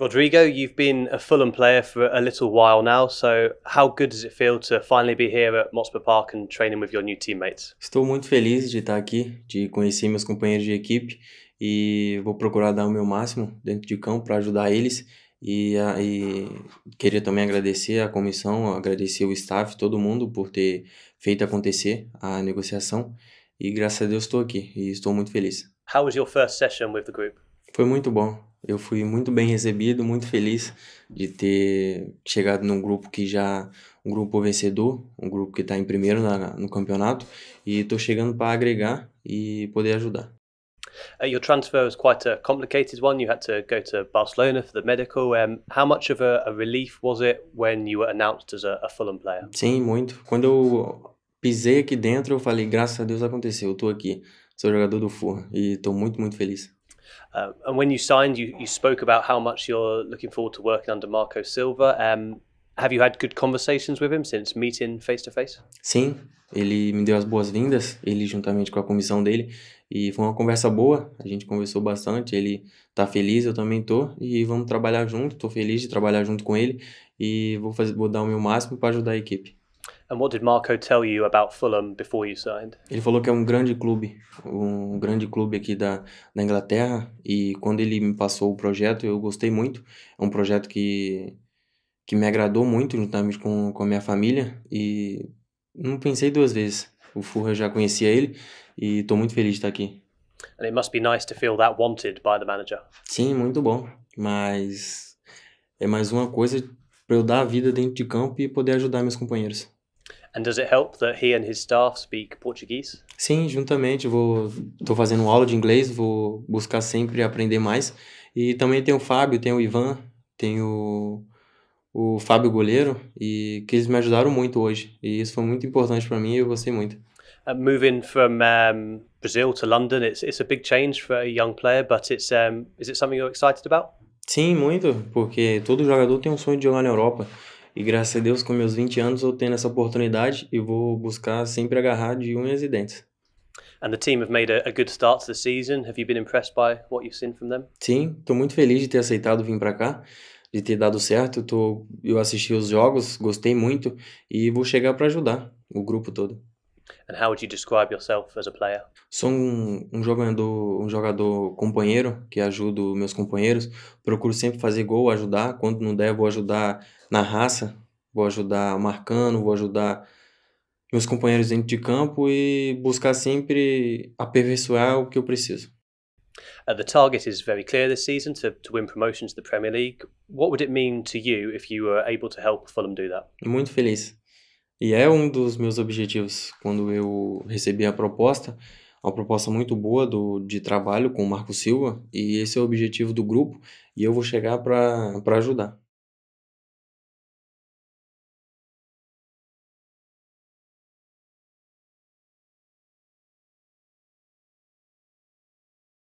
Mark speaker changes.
Speaker 1: Rodrigo, you've been a Fulham player for a little while now, so how good does it feel to finally be here at Motspur Park and training with your new teammates?
Speaker 2: Estou muito feliz de estar aqui, de conhecer meus companheiros de equipe e vou procurar dar o meu máximo dentro de campo para ajudar eles e, e, queria também agradecer a comissão, agradecer o staff, todo mundo por ter feito acontecer a negociação e graças a Deus estou aqui e estou muito feliz.
Speaker 1: How was your first session with the group?
Speaker 2: Foi muito bom. Eu fui muito bem recebido, muito feliz de ter chegado num grupo que já um grupo vencedor, um grupo que está em primeiro na, no campeonato e estou chegando para agregar e poder ajudar.
Speaker 1: Uh, your transfer was quite a uh, complicated one. You had to go to Barcelona for the medical. Um, how much of a, a, relief was it when you were announced as a, a Fulham player?
Speaker 2: Sim, muito. Quando eu pisei aqui dentro, eu falei, graças a Deus aconteceu, eu estou aqui, sou jogador do Fulham e estou muito, muito feliz.
Speaker 1: Uh, and when you signed, you, you spoke about how much you're looking forward to working under Marco Silva. Um, have you had good conversations with him since meeting face to face?
Speaker 2: Sim, ele me deu as boas-vindas, ele juntamente com a comissão dele, e foi uma conversa boa, a gente conversou bastante, ele tá feliz, eu também tô, e vamos trabalhar junto, tô feliz de trabalhar junto com ele e vou fazer vou dar o meu máximo para ajudar a equipe. And what did Marco
Speaker 1: tell you about Fulham before you signed?
Speaker 2: Ele falou que é um grande clube, um grande clube aqui da, Inglaterra. E quando ele me passou o projeto, eu gostei muito. É um projeto que, que me agradou muito, juntamente com, com a minha família. E não pensei duas vezes. O Furra já conhecia ele e estou muito feliz de estar aqui.
Speaker 1: And it must be nice to feel that wanted by the manager.
Speaker 2: Sim, muito bom. Mas é mais uma coisa para eu dar a vida dentro de campo e poder ajudar meus companheiros.
Speaker 1: And does it help that he and his staff speak Portuguese?
Speaker 2: Sim, juntamente vou tô fazendo aula de inglês, vou buscar sempre aprender mais. E também tem o Fábio, tem o Ivan, tem o, o Fábio goleiro e que eles me ajudaram muito hoje. E isso foi muito importante para mim e eu gostei muito.
Speaker 1: Uh, moving from um, Brazil to London, it's it's a big change for a young player, but it's um, is it something you're excited about?
Speaker 2: Sim, muito, porque todo jogador tem um sonho de jogar na Europa. E graças a Deus, com meus 20 anos, eu tenho essa oportunidade e vou buscar sempre agarrar de unhas e dentes.
Speaker 1: And the team have made a, a good start to the season. Have you been impressed by what you've seen from them?
Speaker 2: Sim, estou muito feliz de ter aceitado vir para cá, de ter dado certo. Tô, eu assisti os jogos, gostei muito e vou chegar para ajudar o grupo todo.
Speaker 1: And how would you describe yourself as a player?
Speaker 2: Sou um, um, jogador, um jogador companheiro que ajudo meus companheiros. Procuro sempre fazer gol, ajudar. Quando não der, vou ajudar na raça, vou ajudar marcando, vou ajudar meus companheiros dentro de campo e buscar sempre aperfeiçoar o que eu preciso.
Speaker 1: Uh, the target is very clear this season to, to win promotion to the Premier League. What would it mean to you if you were able to help Fulham do that?
Speaker 2: Muito feliz e é um dos meus objetivos quando eu recebi a proposta, uma proposta muito boa do, de trabalho com o Marco Silva, e esse é o objetivo do grupo, e eu vou chegar para ajudar.